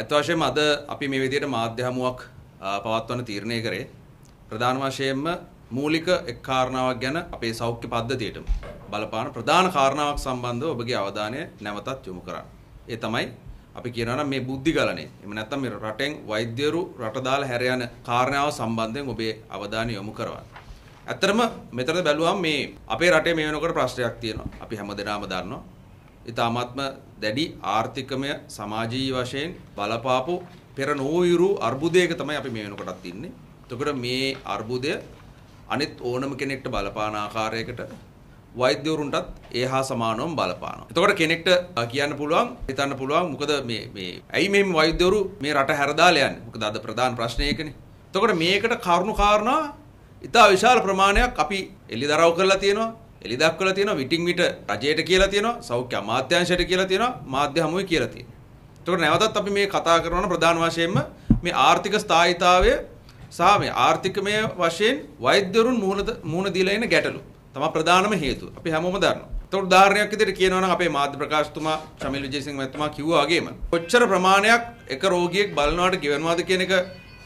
ඇත්ත වශයෙන්ම අද අපි මේ විදිහට මාධ්‍ය හමුවක් පවත්වන්න තීරණය කරේ ප්‍රධාන වශයෙන්ම මූලික එක් කාරණාවක් ගැන අපේ සෞඛ්‍ය පද්ධතියටම බලපාන ප්‍රධාන කාරණාවක් සම්බන්ධව ඔබගේ අවධානය නැවතත් යොමු කරන්න. ඒ තමයි අපි කියනවා නම් මේ බුද්ධි ගලනේ. එහෙම නැත්නම් මේ රටෙන් වෛද්‍යවරු රට දාලා හැර යන කාරණාව සම්බන්ධයෙන් ඔබේ අවධානය යොමු කරවන්න. ඇත්තටම මෙතන බැලුවම මේ අපේ රටේ මේ වෙනකොට ප්‍රශ්නයක් තියෙනවා. අපි හැමදෙනාම දන්නවා. ඉතාමත්ම දැඩි ආර්ථිකමය සමාජීය වශයෙන් බලපාපු පෙර නොයුරු අර්බුදයක තමයි අපි මේ වෙනකොටත් ඉන්නේ. එතකොට මේ අර්බුදය අනිත් ඕනම කෙනෙක්ට බලපාන ආකාරයකට වෛද්‍යවරුන්ටත් ඒ හා සමානවම බලපානවා. එතකොට කෙනෙක්ට කියන්න පුළුවන් හිතන්න පුළුවන් මොකද මේ මේ ඇයි මේ වෛද්‍යවරු මේ රට හැරදාලා යන්නේ? මොකද අද ප්‍රධාන ප්‍රශ්නේ ඒකනේ. එතකොට මේකට කරුණු කාරණා ඉතා විශාල ප්‍රමාණයක් අපි එළිදරව් කරලා තියෙනවා. එලි දක්වලා තියෙනවා විටින් විට රජයට කියලා තියෙනවා සෞඛ්‍ය අමාත්‍යාංශයට කියලා තියෙනවා මාධ්‍ය හමුවේ කියලා තියෙනවා. ඒතකොට නැවතත් අපි මේ කතා කරනවා ප්‍රධාන වශයෙන්ම මේ ආර්ථික ස්ථායීතාවය සහ මේ ආර්ථිකමය වශයෙන් වෛද්‍යවරුන් මුහුණ දීලා ඉන ගැටලු තමයි ප්‍රධානම හේතුව. අපි හැමෝම දන්නවා. ඒතකොට උදාහරණයක් විදිහට කියනවා නම් අපේ මාධ්‍ය ප්‍රකාශතුමා චමිල් විජේසිංහ මහත්මයා කිව්වා වගේම කොච්චර ප්‍රමාණයක් එක රෝගියෙක් බලනවාට ගෙවනවාද කියන එක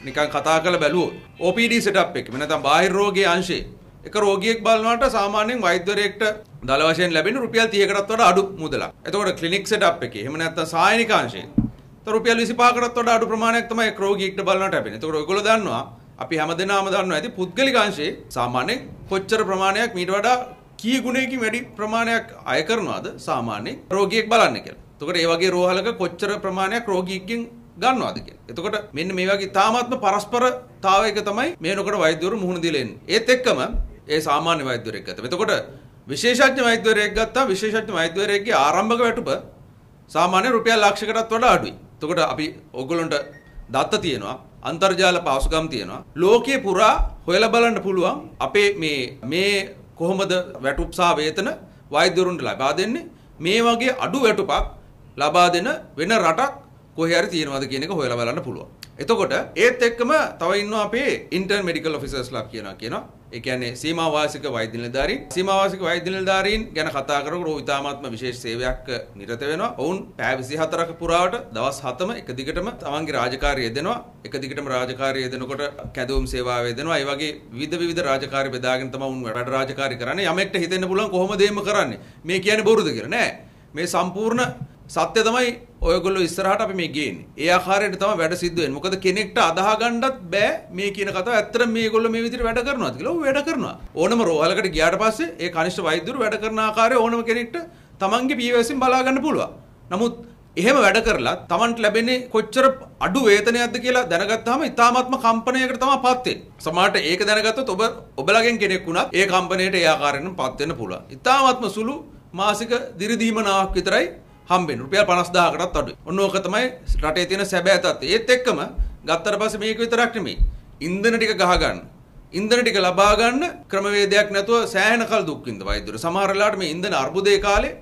නිකන් කතා කරලා බැලුවොත් OPD setup එකේ නැත්නම් බාහිර රෝගී අංශේ එක රෝගියෙක් බලනවට සාමාන්‍යයෙන් වෛද්‍යවරයෙක්ට දල වශයෙන් ලැබෙන රුපියල් 30කටත් වඩා අඩු මුදලක්. එතකොට ක්ලිනික් සෙටප් එකේ එහෙම නැත්නම් සායනික අංශයෙන් තව රුපියල් 25කටත් වඩා අඩු ප්‍රමාණයක් තමයි එක රෝගියෙක්ට බලනවට ලැබෙන්නේ. එතකොට ඔයගොල්ලෝ දන්නවා අපි හැමදෙනාම දන්නවා ඇති පුද්ගලික අංශයේ සාමාන්‍යයෙන් කොච්චර ප්‍රමාණයක් මීට වඩා කී ගුණයකින් වැඩි ප්‍රමාණයක් අය කරනවාද සාමාන්‍යයෙන් රෝගියෙක් බලන්න කියලා. එතකොට ඒ වගේ රෝහලක කොච්චර ප්‍රමාණයක් රෝගියෙක්ගෙන් ගන්නවාද කියලා. එතකොට මෙන්න මේ වගේ තාමත්ම පරස්පරතාවයක තමයි මේනකොට වෛද්‍යවරු මුහුණ දීලා ඉන්නේ. ඒත් එක්කම ඒ සාමාන්‍ය වෛද්‍යවරයෙක් ගත්තා. එතකොට විශේෂඥ වෛද්‍යවරයෙක් ගත්තා විශේෂඥ වෛද්‍යවරයෙක්ගේ ආරම්භක වැටුප සාමාන්‍ය රුපියල් ලක්ෂයකටත් වඩා අඩුයි. එතකොට අපි ඔයගොල්ලන්ට දත්ත තියෙනවා අන්තර්ජාල පාසුකම් තියෙනවා. ලෝකයේ පුරා හොයලා බලන්න පුළුවන් අපේ මේ මේ කොහොමද වැටුප් සහ වේතන වෛද්‍යවරුන්ට ලබා දෙන්නේ? මේ වගේ අඩු වැටුපක් ලබා දෙන වෙන රටක් කොහේ හරි තියෙනවද කියන එක හොයලා බලන්න පුළුවන්. එතකොට ඒත් එක්කම තව ඉන්නවා අපේ ඉන්ටර්න් මෙඩිකල් ඔෆිසර්ස්ලා කියනවා කියනවා ඒ කියන්නේ සීමාවාසික වෛද්‍ය නිලධාරීන් සීමාවාසික වෛද්‍ය නිලධාරීන් ගැන කතා කරනකොට ඔහු ඉතාමත්ම විශේෂ සේවයක් නිරත වෙනවා. ඔවුන් පැය 24ක පුරාවට දවස් 7ම එක දිගටම තමන්ගේ රාජකාරි යෙදෙනවා. එක දිගටම රාජකාරි යෙදෙනකොට කැඳවුම් සේවාව යෙදෙනවා. ඒ වගේ විවිධ විවිධ රාජකාරි බෙදාගෙන තමයි ඔවුන් වැඩ රාජකාරි කරන්නේ. යමෙක්ට හිතෙන්න පුළුවන් කොහොමද එහෙම කරන්නේ? මේ කියන්නේ බොරුද කියලා. නෑ. මේ සම්පූර්ණ සත්‍ය තමයි ඔයගොල්ලෝ ඉස්සරහට අපි මේ ගේන්නේ. ඒ ආකාරයට තමයි වැඩ සිද්ධ වෙන්නේ. මොකද කෙනෙක්ට අදාහ ගන්නවත් බෑ මේ කියන කතාව. ඇත්තටම මේගොල්ලෝ මේ විදිහට වැඩ කරනවාද කියලා. ඔව් වැඩ කරනවා. ඕනම රෝහලකට ගියාට පස්සේ ඒ කනිෂ්ඨ වෛද්‍යවරු වැඩ කරන ආකාරය ඕනම කෙනෙක්ට තමන්ගේ පියවැසින් බලා ගන්න පුළුවන්. නමුත් එහෙම වැඩ කරලා තමන්ට ලැබෙන්නේ කොච්චර අඩු වේතනයක්ද කියලා දැනගත්තාම ඉතාමත්ම කම්පනයකට තමයි පත් වෙන්නේ. සමහරට ඒක දැනගත්තොත් ඔබ ඔබලගෙන් කෙනෙක් වුණත් ඒ කම්පනයට ඒ ආකාරයෙන්ම පත් වෙන්න පුළුවන්. ඉතාමත්ම සුළු මාසික දිරිදීමනාවක් විතරයි හම්බෙන් රුපියල් 50000කටත් අඩුයි. ඔන්න ඕක තමයි රටේ තියෙන සැබෑ තත්ත්වය. ඒත් එක්කම ගත්තට පස්සේ මේක විතරක් නෙමෙයි. ඉන්ධන ටික ගහ ගන්න. ඉන්ධන ටික ලබා ගන්න ක්‍රමවේදයක් නැතුව සෑහෙන කල් දුක් විඳ වෛද්‍යවරු. සමහර වෙලාවට මේ ඉන්ධන අර්බුදයේ කාලේ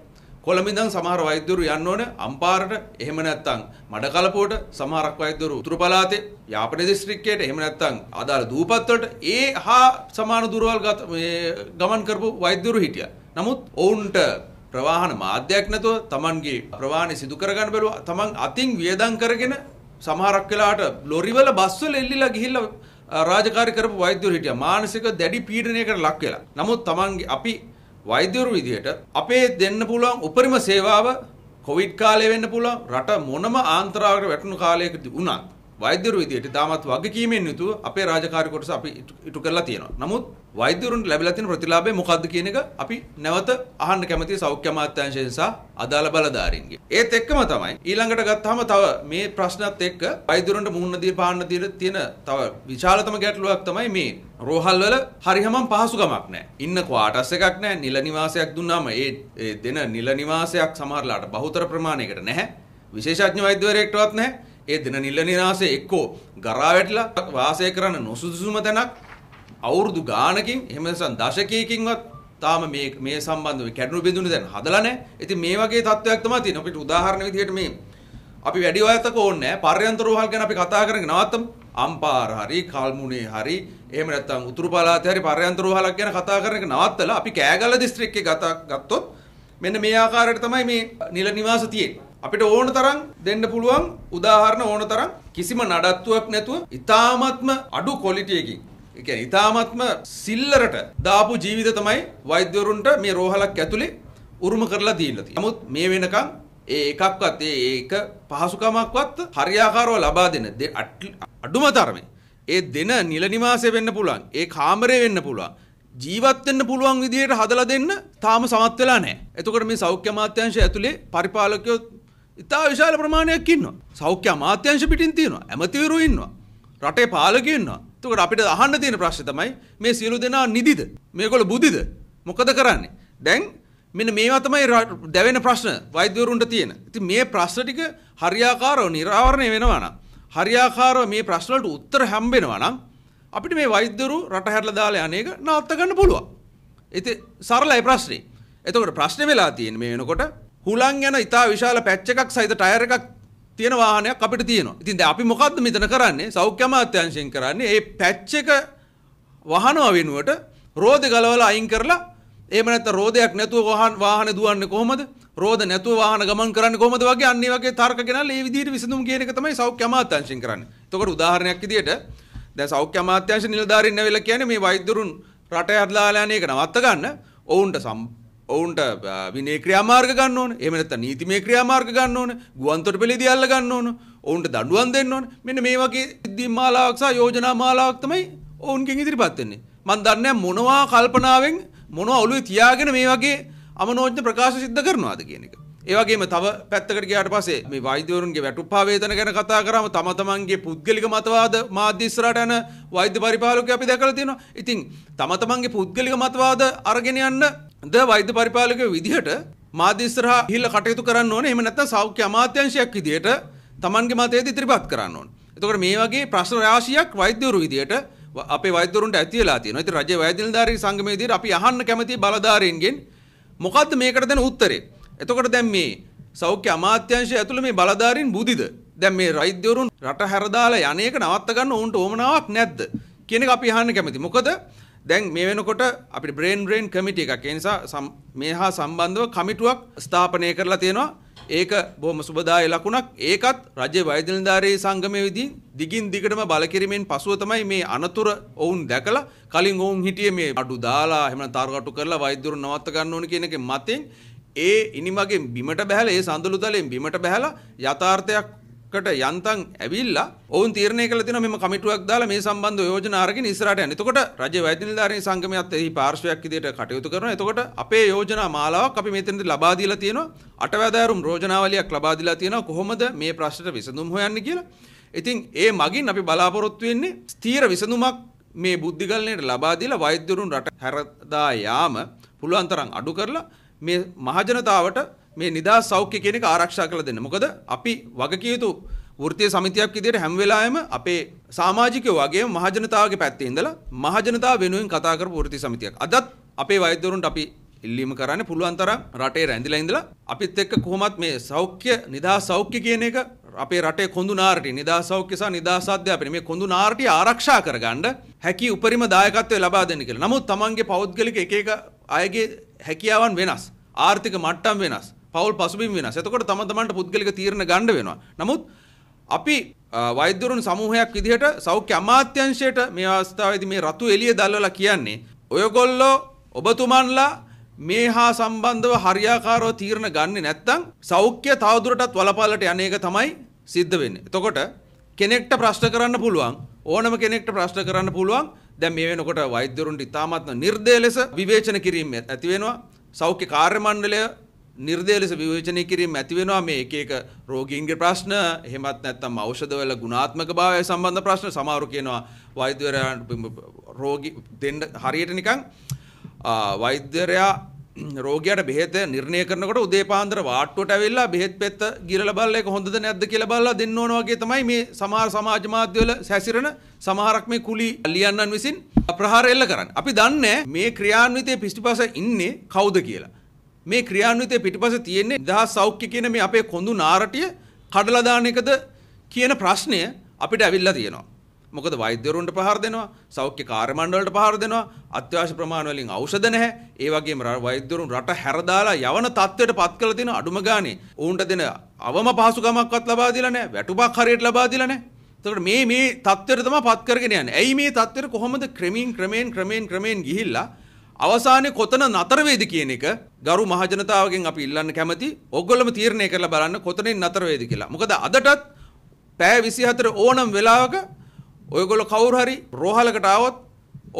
කොළඹින්දන් සමහර වෛද්‍යවරු යන්න ඕන අම්පාරට එහෙම නැත්නම් මඩකලපුවට සමහරක් වෛද්‍යවරු උතුරු පළාතේ යාපන දිස්ත්‍රික්කයට එහෙම නැත්නම් අදාළ දූපත්වලට ඒ හා සමාන දුරවල් ගමන් කරපු වෛද්‍යවරු හිටියා. නමුත් ඔවුන්ට ප්‍රවාහන මාධ්‍යයක් නැතුව Tamanගේ ප්‍රවාහනේ සිදු කරගන්න බැරුව Taman අතින් වියදම් කරගෙන සමහරක් වෙලාවට ලොරිවල බස්වල එල්ලිලා ගිහිල්ලා රාජකාරී කරපු වෛද්‍යවරු හිටියා මානසික දැඩි පීඩනයකට ලක් වෙලා. නමුත් Tamanගේ අපි වෛද්‍යවරු විදිහට අපේ දෙන්න පුළුවන් උපරිම සේවාව කොවිඩ් කාලේ වෙන්න පුළුවන් රට මොනම ආන්තරාවකට වැටුණු කාලයකදී වුණත් වෛද්‍යවරු විදියට තාමත් වගකීමෙන් යුතුව අපේ රාජකාරී කොටස අපි ඉටු කරලා තියෙනවා. නමුත් වෛද්‍යවරුන්ට ලැබිලා තියෙන ප්‍රතිලාභය මොකද්ද කියන එක අපි නැවත අහන්න කැමතියි සෞඛ්‍ය අමාත්‍යාංශය නිසා අදාළ බලධාරීන්ගෙන්. ඒත් එක්කම තමයි ඊළඟට ගත්තාම තව මේ ප්‍රශ්නත් එක්ක වෛද්‍යවරුන්ට මුහුණ දී පාන්න තියෙන තව විශාලතම ගැටලුවක් තමයි මේ රෝහල් වල හරිහමම් පහසුකමක් නැහැ. ඉන්න ක්වාටස් එකක් නැහැ. නිල නිවාසයක් දුන්නාම ඒ දෙන නිල නිවාසයක් සමහරලාට බහුතර ප්‍රමාණයකට නැහැ. විශේෂඥ වෛද්‍යවරයෙක්ටවත් නැහැ. ඒ දින නිල නිරාසය එක්කෝ ගරා වැටිලා වාසය කරන්න නොසුදුසුම තැනක් අවුරුදු ගානකින් එහෙම නැත්නම් දශකයකින්වත් තාම මේ මේ සම්බන්ධව කැඩුණු බිඳුණු දැන් හදලා නැහැ. ඉතින් මේ වගේ තත්ත්වයක් තමයි තියෙන්නේ. අපිට උදාහරණ විදිහට මේ අපි වැඩි වයසක ඕනේ නැහැ. පර්යන්ත රෝහල් ගැන අපි කතා කරගෙන නවත්තමු. අම්පාර හරි කල්මුනේ හරි එහෙම නැත්නම් උතුරු පළාතේ හරි පර්යන්ත රෝහලක් ගැන කතා කරන එක නවත්තලා අපි කෑගල්ල දිස්ත්‍රික්කේ ගත ගත්තොත් මෙන්න මේ ආකාරයට තමයි මේ නිල නිවාස තියෙන්නේ. අපිට ඕන තරම් දෙන්න පුළුවන් උදාහරණ ඕන තරම් කිසිම නඩත්තුවක් නැතුව ඉතාමත්ම අඩු කොලිටියකින් ඒ කියන්නේ ඉතාමත්ම සිල්ලරට දාපු ජීවිත තමයි වෛද්‍යවරුන්ට මේ රෝහලක් ඇතුලේ උරුම කරලා දීලා තියෙන්නේ. නමුත් මේ වෙනකන් ඒ එකක්වත් ඒ ඒක පහසුකමක්වත් හරියාකාරව ලබා දෙන අඩුම තරමේ ඒ දෙන නිල නිවාසය වෙන්න පුළුවන්. ඒ කාමරය වෙන්න පුළුවන්. ජීවත් වෙන්න පුළුවන් විදිහට හදලා දෙන්න තාම සමත් වෙලා නැහැ. එතකොට මේ සෞඛ්‍ය අමාත්‍යාංශය ඇතුලේ පරිපාලකයෝ ඉතා විශාල ප්‍රමාණයක් ඉන්නවා. සෞඛ්‍ය අමාත්‍යංශ පිටින් තියෙනවා. ඇමතිවරු ඉන්නවා. රටේ පාලකයෝ ඉන්නවා. එතකොට අපිට අහන්න තියෙන ප්‍රශ්නේ තමයි මේ සියලු දෙනා නිදිද? මේගොල්ලෝ බුදිද? මොකද කරන්නේ? දැන් මෙන්න මේවා තමයි දැවෙන ප්‍රශ්න වෛද්‍යවරුන්ට තියෙන. ඉතින් මේ ප්‍රශ්න ටික හරියාකාරව නිරාවරණය වෙනවා නම් හරියාකාරව මේ ප්‍රශ්න වලට උත්තර හම්බෙනවා නම් අපිට මේ වෛද්‍යවරු රට හැරලා දාලා යන්නේක නවත්ත ගන්න පුළුවන්. ඉතින් සරලයි ප්‍රශ්නේ. එතකොට ප්‍රශ්නේ වෙලා තියෙන්නේ මේ වෙනකොට හුලන් යන ඉතා විශාල පැච් එකක් සහිත ටයර් එකක් තියෙන වාහනයක් අපිට තියෙනවා. ඉතින් දැන් අපි මොකද්ද මෙතන කරන්නේ? සෞඛ්‍ය අමාත්‍යාංශයෙන් කරන්නේ මේ පැච් එක වහනවා වෙනුවට රෝද ගලවලා අයින් කරලා එහෙම නැත්නම් රෝදයක් නැතුව වාහන වාහනේ දුවන්නේ කොහොමද? රෝද නැතුව වාහන ගමන් කරන්නේ කොහොමද වගේ අන්න ඒ වගේ තර්ක ගෙනල්ලා මේ විදිහට විසඳුම් කියන එක තමයි සෞඛ්‍ය අමාත්‍යාංශයෙන් කරන්නේ. එතකොට උදාහරණයක් විදිහට දැන් සෞඛ්‍ය අමාත්‍යාංශ නිලධාරීන් ඇවිල්ලා කියන්නේ මේ වෛද්‍යරුන් රට ඇදලා යන එක නවත්ත ගන්න. ඔවුන්ට ඔවුන්ට විනේ ක්‍රියාමාර්ග ගන්න ඕන. එහෙම නැත්නම් නීතිමය ක්‍රියාමාර්ග ගන්න ඕන. ගුවන්තොට පෙළේදී අල්ල ගන්න ඕන. ඔවුන්ට දඬුවම් දෙන්න ඕන. මෙන්න මේ වගේ සිද්ධි මාලාවක් සහ යෝජනා මාලාවක් තමයි ඔවුන්ගෙන් ඉදිරිපත් වෙන්නේ. මම දන්නේ මොනවා කල්පනාවෙන් මොනවා ඔළුවේ තියාගෙන මේ වගේ අමනෝඥ ප්‍රකාශ සිද්ධ කරනවාද කියන එක. ඒවගේම තව පැත්තකට ගයාට පසේ මේ වෛදවරුන්ගේ වැටු පාවේදන ගැන කතා කරම තම තමන්ගේ පුද්ගලික මතවාද මාධ්‍යස්රට යන වෛද්‍ය පරිපාලක අපි දැකල තියෙනවා ඉතින් තම තමන්ගේ පුද්ගලික මතවාද අරගෙන යන්න ද වෛද්‍ය පරිපාලක විදිහට මාධ්‍යස්රහ හිල්ල කටයුතු කරන්න ඕන එම නැත්ත සෞඛ්‍ය අමාත්‍යංශයක් විදියට තමන්ගේ මතයේද ඉතිරිපත් කරන්න ඕන එතකට මේ වගේ ප්‍රශ්න රාශියක් වෛද්‍යවරු විදියට අප වෛදරුන්ට ඇතිලා තියෙන ඇති රජ වෛදනිධාරී සංගමේදී අපි අහන්න කැමති බලධාරීන්ගෙන් මොකක්ද මේකට දැන උත්තරේ එතකොට දැන් මේ සෞඛ්‍ය අමාත්‍යංශය ඇතුළේ මේ බලධාරීන් බුදිද? දැන් මේ රෛද්‍යවරුන් රට හැරදාලා යන එක නවත්ත ගන්න ඕන්ට ඕමනාවක් නැද්ද? කියන එක අපි අහන්න කැමති. මොකද දැන් මේ වෙනකොට අපිට බ්‍රේන් බ්‍රේන් කමිටි එකක්. ඒ නිසා මේ හා සම්බන්ධව කමිටුවක් ස්ථාපනය කරලා තියෙනවා. ඒක බොහොම සුබදායී ලකුණක්. ඒකත් රජයේ වෛද්‍ය නිලධාරී සංගමයේ විදී දිගින් දිගටම බලකිරීමෙන් පසුව තමයි මේ අනතුර ඔවුන් දැකලා කලින් ඔවුන් හිටියේ මේ අඩු දාලා එහෙම තරකටු කරලා වෛද්‍යවරු නවත්ත ගන්න ඕන කියන එකේ මතෙන් ඒ ඉනිමගෙන් බිමට බැහැලා ඒ සඳලු තලයෙන් බිමට බැහැලා යථාර්ථයක්කට යන්තම් ඇවිල්ලා ඔවුන් තීරණය කළ තියෙනවා මෙම කමිටුවක් දාලා මේ සම්බන්ධ යෝජනා අරගෙන ඉස්සරහට යන්න. එතකොට රජ්‍ය වෛද්‍ය නිලධාරීන් සංගමයත් එහි පාර්ශ්වයක් විදිහට කටයුතු කරනවා. එතකොට අපේ යෝජනා මාලාවක් අපි මෙතනදී ලබා දීලා තියෙනවා. අටවැදෑරුම් රෝජනාවලියක් ලබා දීලා තියෙනවා. කොහොමද මේ ප්‍රශ්නට විසඳුම් හොයන්නේ කියලා. ඉතින් ඒ මගින් අපි බලාපොරොත්තු වෙන්නේ ස්ථීර විසඳුමක් මේ බුද්ධිගලණයට ලබා දීලා වෛද්‍යවරුන් රට හැරදා යාම පුළුවන් තරම් අඩු කරලා මේ මහජනතාවට මේ නිදා සෞඛ්‍ය කියන එක ආරක්ෂා කරලා දෙන්න. මොකද අපි වගකිය යුතු වෘත්තීය සමිතියක් විදිහට හැම වෙලාවෙම අපේ සමාජිකයෝ වගේම මහජනතාවගේ පැත්තේ ඉඳලා මහජනතාව වෙනුවෙන් කතා කරපු වෘත්තීය සමිතියක්. අදත් අපේ වෛද්‍යවරුන්ට අපි ඉල්ලීම කරන්නේ පුළුවන් තරම් රටේ රැඳිලා ඉඳලා අපිත් එක්ක කොහොමත් මේ සෞඛ්‍ය නිදා සෞඛ්‍ය කියන එක අපේ රටේ කොඳු නාරටි නිදා සෞඛ්‍ය සහ නිදාස අධ්‍යාපනය මේ කොඳු නාරටි ආරක්ෂා කරගන්න හැකි උපරිම දායකත්වය ලබා දෙන්න කියලා. නමුත් Tamange පෞද්ගලික එක එක අයගේ හැකියාවන් වෙනස් ආර්ථික මට්ටම් වෙනස් පවල් පසුබිම් වෙනස් එතකොට තම තමන්ට පුද්ගලික තීරණ ගන්න වෙනවා නමුත් අපි වෛද්‍යවරුන් සමූහයක් විදිහට සෞඛ්‍ය අමාත්‍යංශයට මේ අවස්ථාවේදී මේ රතු එළිය දැල්වලා කියන්නේ ඔයගොල්ලෝ ඔබතුමන්ලා මේ හා සම්බන්ධව හරියාකාරව තීරණ ගන්නේ නැත්නම් සෞඛ්‍ය තවදුරටත් වලපලට යන එක තමයි සිද්ධ වෙන්නේ. එතකොට කෙනෙක්ට ප්‍රශ්න කරන්න පුළුවන් ඕනම කෙනෙක්ට ප්‍රශ්න කරන්න පුළුවන් දැන් මේ වෙනකොට වෛද්‍යවරුන්ට ඉතාමත්ම නිර්දය ලෙස විවේචන කිරීම ඇති වෙනවා. සෞඛ්‍ය කාර්ය මණ්ඩලය නිර්දය ලෙස විවේචනය කිරීම ඇති වෙනවා මේ එක එක රෝගීන්ගේ ප්‍රශ්න එහෙමත් නැත්නම් ඖෂධවල ගුණාත්මක භාවය සම්බන්ධ ප්‍රශ්න සමහරු කියනවා වෛද්‍යවරයාට රෝගී දෙන්න හරියට නිකන් වෛද්‍යවරයා රෝගයට බෙහෙත නිර්ණය කරනකොට උදේපාන්දර වාට්ටුවට ඇවිල්ලා බෙහෙත් පෙත්ත ගිරලා බලලා ඒක හොඳද නැද්ද කියලා බලලා දෙන්න ඕන වගේ තමයි මේ සමහර සමාජ මාධ්‍යවල සැසිරෙන සමහරක් මේ කුලි ලියන්නන් විසින් ප්‍රහාර එල්ල කරන්නේ. අපි දන්නේ මේ ක්‍රියාන්විතයේ පිටිපස ඉන්නේ කවුද කියලා. මේ ක්‍රියාන්විතයේ පිටිපස තියෙන්නේ නිදහස් සෞඛ්‍ය කියන මේ අපේ කොඳු නාරටිය කඩලා දාන එකද කියන ප්‍රශ්නය අපිට ඇවිල්ලා තියෙනවා. මොකද වෛද්‍යවරුන්ට පහර දෙනවා සෞඛ්‍ය කාර්ය මණ්ඩලවලට පහර දෙනවා අත්‍යවශ්‍ය ප්‍රමාණ වලින් ඖෂධ නැහැ ඒ වගේම වෛද්‍යවරුන් රට හැරදාලා යවන තත්ත්වයට පත් කරලා තියෙන අඩුම ගානේ ඔවුන්ට දෙන අවම පහසුකමක්වත් ලබා දීලා නැහැ වැටුපක් හරියට ලබා දීලා නැහැ එතකොට මේ මේ තත්ත්වයට තමයි පත් කරගෙන යන්නේ ඇයි මේ තත්ත්වයට කොහොමද ක්‍රමින් ක්‍රමෙන් ක්‍රමෙන් ක්‍රමෙන් ගිහිල්ලා අවසානයේ කොතන නතර වේද කියන එක ගරු මහජනතාවගෙන් අපි ඉල්ලන්න කැමති ඔගොල්ලොම තීරණය කරලා බලන්න කොතනින් නතර වේද කියලා. මොකද අදටත් පෑ 24 ඕනම් වෙලාවක ඔයගොල්ලෝ කවුරු හරි රෝහලකට ආවොත්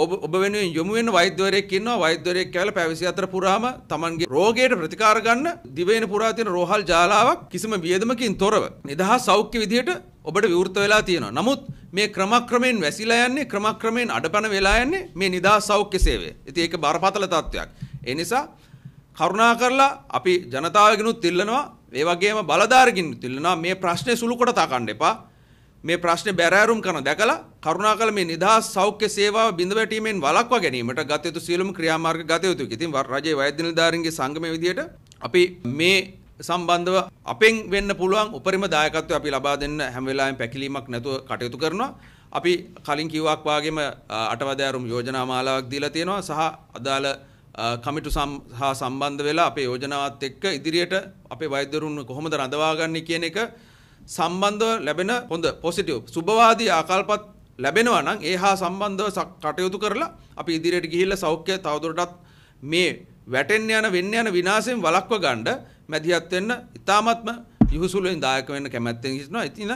ඔබ ඔබ වෙනුවෙන් යොමු වෙන වෛද්‍යවරයෙක් ඉන්නවා වෛද්‍යවරයෙක් කියලා පැය 24 පුරාම Tamanගේ රෝගයට ප්‍රතිකාර ගන්න දිවයින පුරා තියෙන රෝහල් ජාලාවක් කිසිම වියදමකින් තොරව නිදහස් සෞඛ්‍ය විදියට ඔබට විවෘත වෙලා තියෙනවා. නමුත් මේ ක්‍රමක්‍රමයෙන් වැසිලා යන්නේ ක්‍රමක්‍රමයෙන් අඩපණ වෙලා යන්නේ මේ නිදහස් සෞඛ්‍ය සේවය. ඉතින් ඒක බරපතල තත්වයක්. ඒ නිසා කරුණා කරලා අපි ජනතාවගෙනුත් ඉල්ලනවා, ඒ වගේම බලධාරීගෙනුත් ඉල්ලනවා මේ ප්‍රශ්නේ සුළු කොට තකන්න එපා. මේ ප්‍රශ්නේ බැරෑරුම් කරන දැකලා කරුණාකර මේ නිදහස් සෞඛ්‍ය සේවාව බිඳවැටීමෙන් වළක්වා ගැනීමට ගත යුතු සියලුම ක්‍රියාමාර්ග ගත යුතුයි. ඉතින් රජයේ වෛද්‍ය නිලධාරීන්ගේ සංගමයේ විදියට අපි මේ සම්බන්ධව අපෙන් වෙන්න පුළුවන් උපරිම දායකත්වය අපි ලබා දෙන්න හැම වෙලාවෙම පැකිලීමක් නැතුව කටයුතු කරනවා. අපි කලින් කිව්වක් වාගේම අටවදෑරුම් යෝජනා මාලාවක් දීලා තියෙනවා සහ අදාළ කමිටු සහ සම්බන්ධ වෙලා අපේ යෝජනාවත් එක්ක ඉදිරියට අපේ වෛද්‍යවරුන් කොහොමද රඳවා ගන්නේ කියන එක සම්බන්ධව ලැබෙන හොඳ පොසිටිව් සුභවාදී ආකල්පත් ලැබෙනවා නම් ඒ හා සම්බන්ධව කටයුතු කරලා අපි ඉදිරියට ගිහිල්ලා සෞඛ්‍ය තවදුරටත් මේ වැටෙන්න යන වෙන්න යන විනාශයෙන් වළක්ව ගන්න මැදිහත් වෙන්න ඉතාමත්ම යහුසුලෙන් දායක වෙන්න කැමැත්තෙන් හිටිනවා. ඉතින්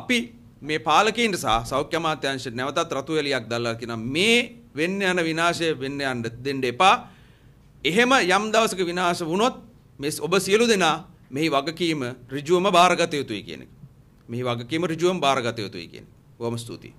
අපි මේ පාලකීන්ට සහ සෞඛ්‍ය අමාත්‍යාංශයට නැවතත් රතු එලියක් දැල්ලා කියන මේ වෙන්න යන විනාශය වෙන්න යන්න දෙන්න එපා. එහෙම යම් දවසක විනාශ වුණොත් මේ ඔබ සියලු දෙනා මෙහි වගකීම ඍජුවම බාරගත යුතුයි කියන එක. මෙහි වගකීම ඍජුවම බාරගත යුතුයි කියන එක. බොහොම ස්තුතියි.